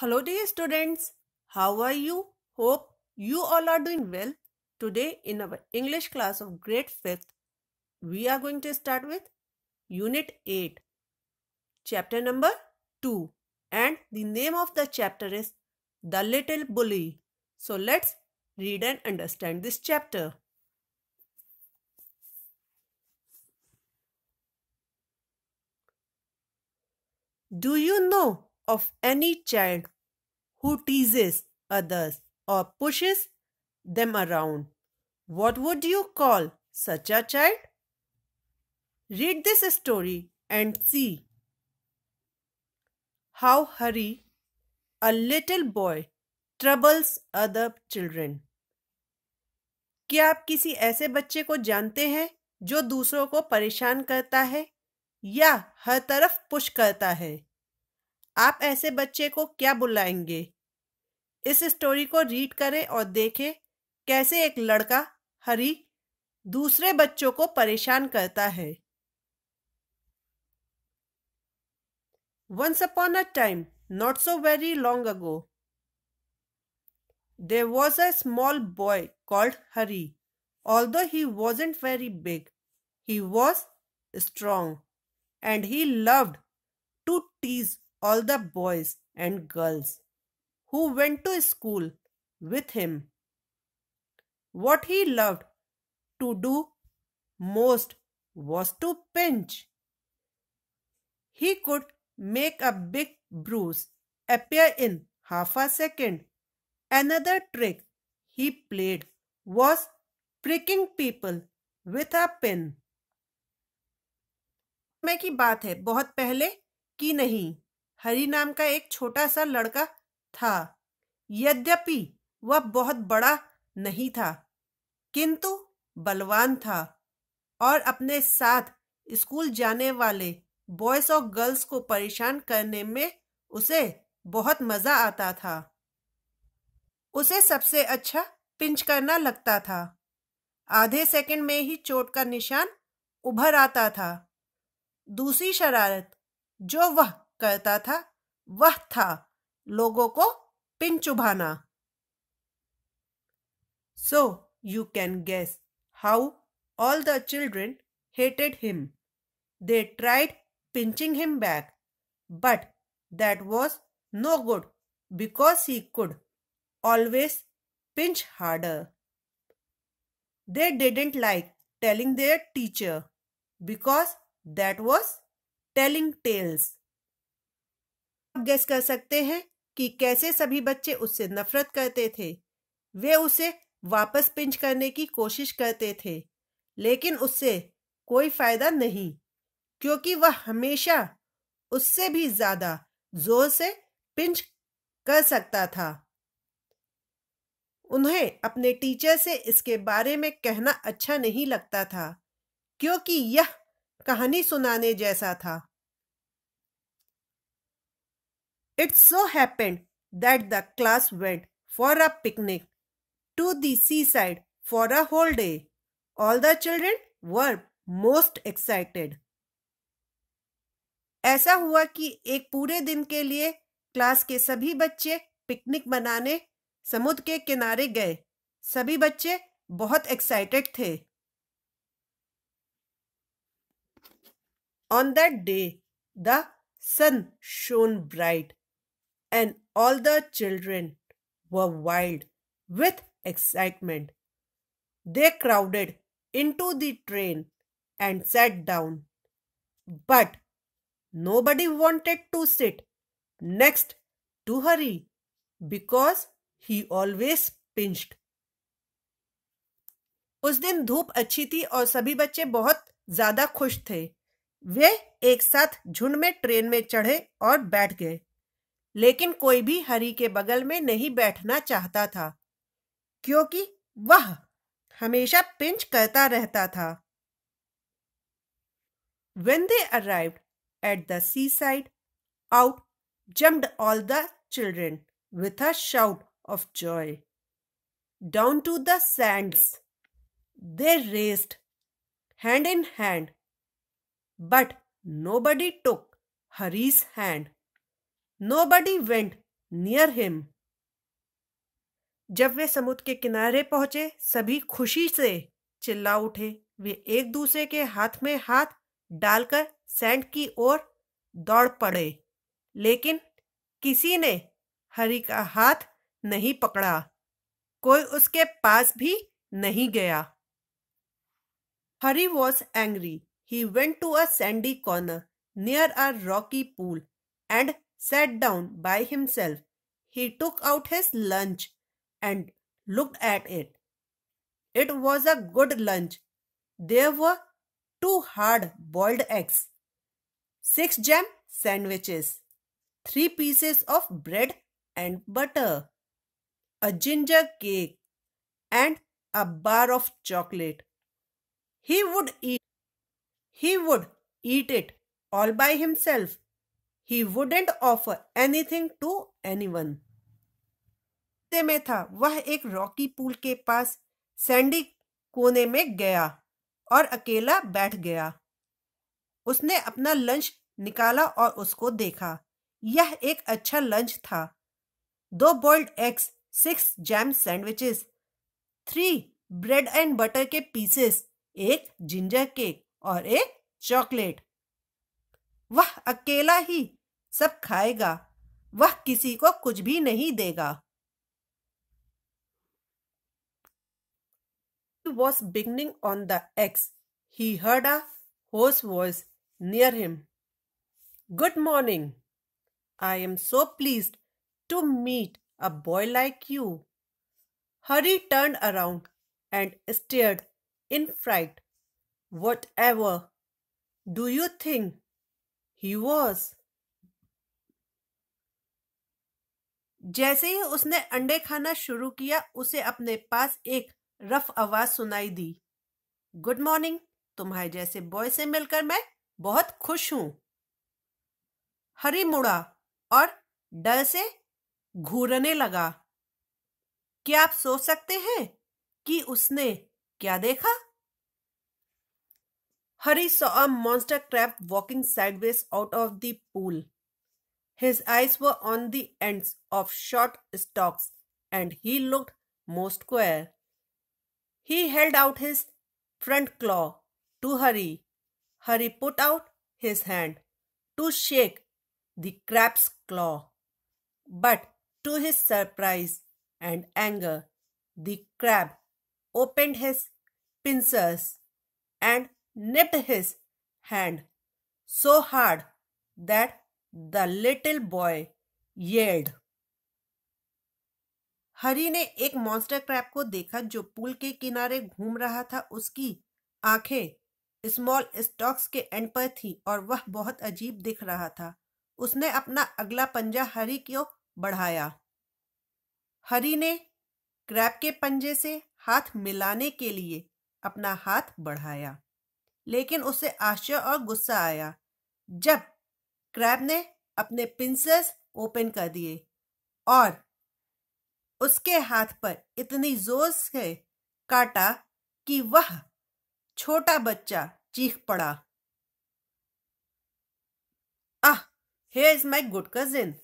Hello dear students, how are you? Hope you all are doing well. Today in our English class of grade 5th, we are going to start with Unit 8, chapter number 2 and the name of the chapter is The Little Bully. So let's read and understand this chapter. Do you know of any child who teases others or pushes them around. What would you call such a child? Read this story and see how Hari, a little boy troubles other children. क्या आप किसी ऐसे बच्चे को जानते हैं जो दूसरों को परेशान करता है या हर तरफ पुश करता है आप ऐसे बच्चे को क्या बुलाएंगे इस स्टोरी को रीड करें और देखें कैसे एक लड़का हरी दूसरे बच्चों को परेशान करता है once upon a time not so very long ago there was a small boy called Harry although he wasn't very big he was strong and he loved to tease all the boys and girls who went to school with him. What he loved to do most was to pinch. He could make a big bruise appear in half a second. Another trick he played was pricking people with a pin. की बात है बहुत पहले की नहीं हरि नाम का एक छोटा सा लड़का था यद्यपि वह बहुत बड़ा नहीं था किंतु बलवान था और अपने साथ स्कूल जाने वाले बॉयज और गर्ल्स को परेशान करने में उसे बहुत मज़ा आता था उसे सबसे अच्छा पिंच करना लगता था आधे सेकंड में ही चोट का निशान उभर आता था दूसरी शरारत जो वह कहता था वह था लोगों को पिन चुभाना so you can guess how all the children hated him they tried pinching him back but that was no good because he could always pinch harder they didn't like telling their teacher because that was telling tales guess कर सकते हैं कि कैसे सभी बच्चे उससे नफरत करते थे वे उसे वापस पिंच करने की कोशिश करते थे लेकिन उससे कोई फायदा नहीं क्योंकि वह हमेशा उससे भी ज्यादा जोर से पिंच कर सकता था उन्हें अपने टीचर से इसके बारे में कहना अच्छा नहीं लगता था क्योंकि यह कहानी सुनाने जैसा था It so happened that the class went for a picnic to the seaside for a whole day. All the children were most excited. ऐसा हुआ कि एक पूरे दिन के लिए क्लास के सभी बच्चे पिकनिक मनाने समुद्र के किनारे गए सभी बच्चे बहुत एक्साइटेड थे On that day, the sun shone bright and all the children were wild with excitement. They crowded into the train and sat down. But nobody wanted to sit next to Hari because he always pinched. उस दिन धूप अच्छी थी और सभी बच्चे बहुत ज्यादा खुश थे वे एक साथ झुंड में ट्रेन में चढ़े और बैठ गए लेकिन कोई भी हरी के बगल में नहीं बैठना चाहता था क्योंकि वह हमेशा पिंच करता रहता था when they arrive at the sea side out jumped all the children with a shout of joy down to the sand they raced hand in hand but nobody took Harry's hand Nobody went near him. जब वे समुद्र के किनारे पहुंचे सभी खुशी से चिल्ला उठे वे एक दूसरे के हाथ में हाथ डालकर सैंड की ओर दौड़ पड़े लेकिन किसी ने हरि का हाथ नहीं पकड़ा कोई उसके पास भी नहीं गया Harry was angry he went to a sandy corner near a rocky pool and sat down by himself. He took out his lunch and looked at it. It was a good lunch. There were two hard-boiled eggs, six jam sandwiches, three pieces of bread and butter, a ginger cake, and a bar of chocolate. He would eat he would eat it all by himself he wouldn't offer anything to anyone रास्ते में था वह एक Rocky पुल के पास Sandy कोने में गया और अकेला बैठ गया उसने अपना लंच निकाला और उसको देखा यह एक अच्छा लंच था दो boiled eggs six jam sandwiches three bread and butter के पीसेस एक जिंजर केक और एक चॉकलेट वह अकेला ही सब खाएगा वह किसी को कुछ भी नहीं देगा was beginning on the X. He heard a hoarse voice near him. Good morning. I am so pleased to meet a boy like you. Harry turned around and stared in fright. Whatever do you think he was? जैसे ही उसने अंडे खाना शुरू किया उसे अपने पास एक rough आवाज सुनाई दी गुड मॉर्निंग तुम्हारे जैसे बॉय से मिलकर मैं बहुत खुश हूं हरी मुड़ा और डर से घूरने लगा क्या आप सोच सकते हैं कि उसने क्या देखा Harry saw monster crab walking sideways out of the pool His eyes were on the ends of short stalks and he looked most square. He held out his front claw to Hurry. Hurry put out his hand to shake the crab's claw. But to his surprise and anger, the crab opened his pincers and nipped his hand so hard that the little boy yelled Harry ने एक monster Krebs को देखा जो पुल के किनारे घूम रहा था उसकी आंखें स्मॉल स्टॉक्स के एंड पर थी और वह बहुत अजीब दिख रहा था उसने अपना अगला पंजा हरी को बढ़ाया हरी ने क्रैप के पंजे से हाथ मिलाने के लिए अपना हाथ बढ़ाया लेकिन उसे आश्चर्य और गुस्सा आया जब क्रैब ने अपने पिंसर्स ओपन कर दिए और उसके हाथ पर इतनी जोर से काटा कि वह छोटा बच्चा चीख पड़ा ah he is my good cousin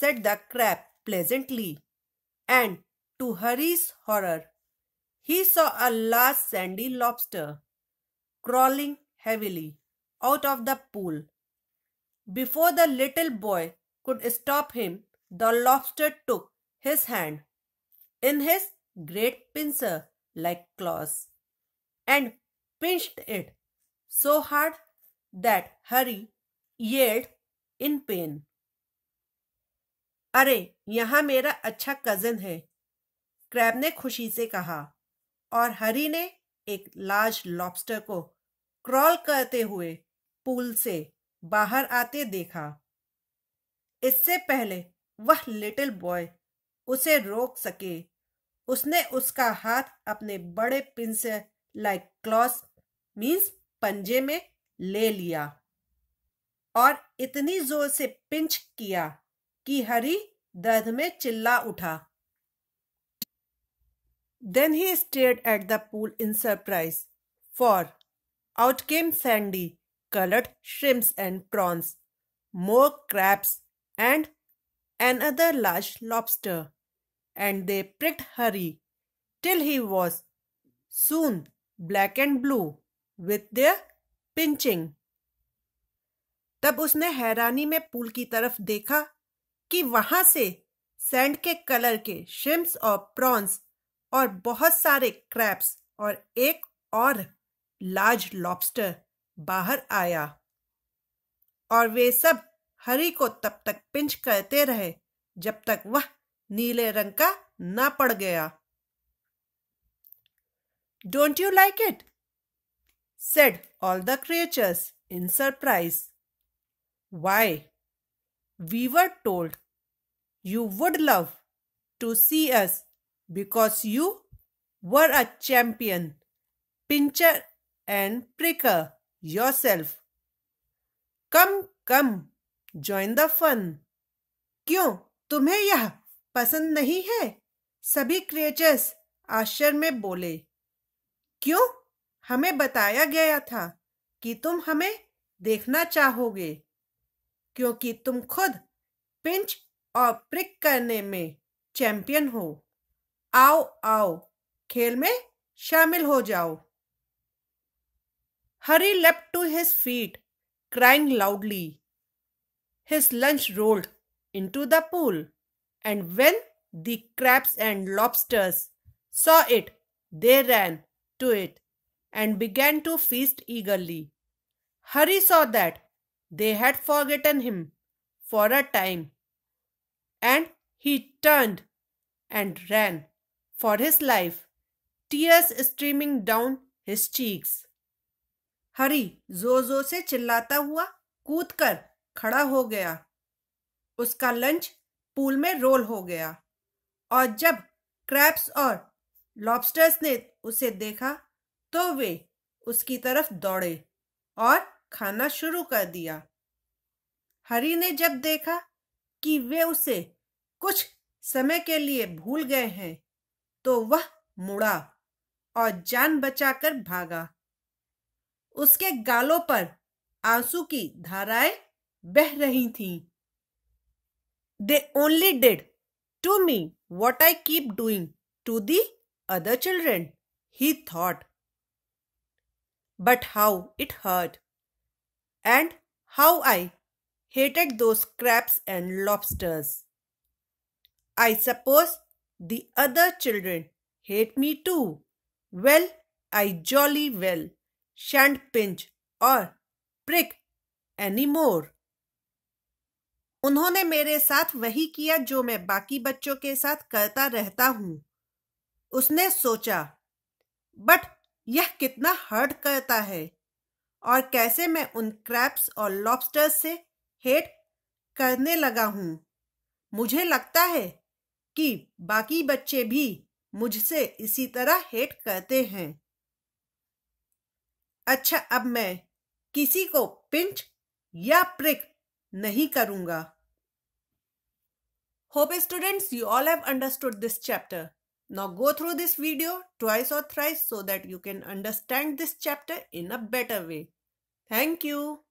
said the crab pleasantly and to Harry's horror he saw a large sandy lobster crawling heavily out of the pool Before the little boy could stop him, the lobster took his hand in his great pincer like claws and pinched it so hard that Harry yelled in pain. अरे यहाँ मेरा अच्छा cousin है crab ने खुशी से कहा और हरी ने एक लार्ज लॉबस्टर को क्रॉल करते हुए पूल से बाहर आते देखा इससे पहले वह लिटिल बॉय उसे रोक सके उसने उसका हाथ अपने बड़े पिन से लाइक क्लॉस मींस पंजे में ले लिया और इतनी जोर से पिंच किया कि हरी दर्द में चिल्ला उठा then he stared at the pool in surprise for out came sandy colored shrimps and prawns, more crabs, and another large lobster. And they pricked Hurry till he was soon black and blue with their pinching. तब उसने हैरानी में pool की तरफ देखा कि वहां से सैंड के कलर के श्रिम्स और प्रॉन्स और बहुत सारे क्रैप्स और एक और लार्ज लॉबस्टर बाहर आया और वे सब हरि को तब तक पिंच करते रहे जब तक वह नीले रंग का ना पड़ गया don't you like it said all the creatures in surprise why we were told you would love to see us because you were a champion pincher and pricker yourself come come join the fun क्यों तुम्हें यह पसंद नहीं है सभी creatures आश्चर्य में बोले क्यों हमें बताया गया था कि तुम हमें देखना चाहोगे क्योंकि तुम खुद पिंच और प्रिक करने में चैंपियन हो आओ आओ खेल में शामिल हो जाओ Hurry leapt to his feet, crying loudly. His lunch rolled into the pool, and when the crabs and lobsters saw it, they ran to it and began to feast eagerly. Hurry saw that they had forgotten him for a time, and he turned and ran for his life, tears streaming down his cheeks. हरी जोर जोर से चिल्लाता हुआ कूद कर खड़ा हो गया उसका लंच पूल में रोल हो गया और जब क्रैप्स और लॉबस्टर्स ने उसे देखा तो वे उसकी तरफ दौड़े और खाना शुरू कर दिया हरी ने जब देखा कि वे उसे कुछ समय के लिए भूल गए हैं तो वह मुड़ा और जान बचाकर भागा उसके गालों पर आंसू की धाराएं बह रही थी they only did to me what I keep doing to the other children he thought but how it hurt and how I hated those crabs and lobsters I suppose the other children hate me too well I jolly well pinch or prick any more उन्होंने मेरे साथ वही किया जो मैं बाकी बच्चों के साथ करता रहता हूं उसने सोचा बट यह कितना हर्ट करता है और कैसे मैं उन क्रैप्स और लॉबस्टर्स से हेट करने लगा हूं मुझे लगता है कि बाकी बच्चे भी मुझसे इसी तरह हेट करते हैं अच्छा अब मैं किसी को पिंच या प्रिक नहीं करूंगा hope students you all have understood this chapter now go through this video twice or thrice so that you can understand this chapter in a better way thank you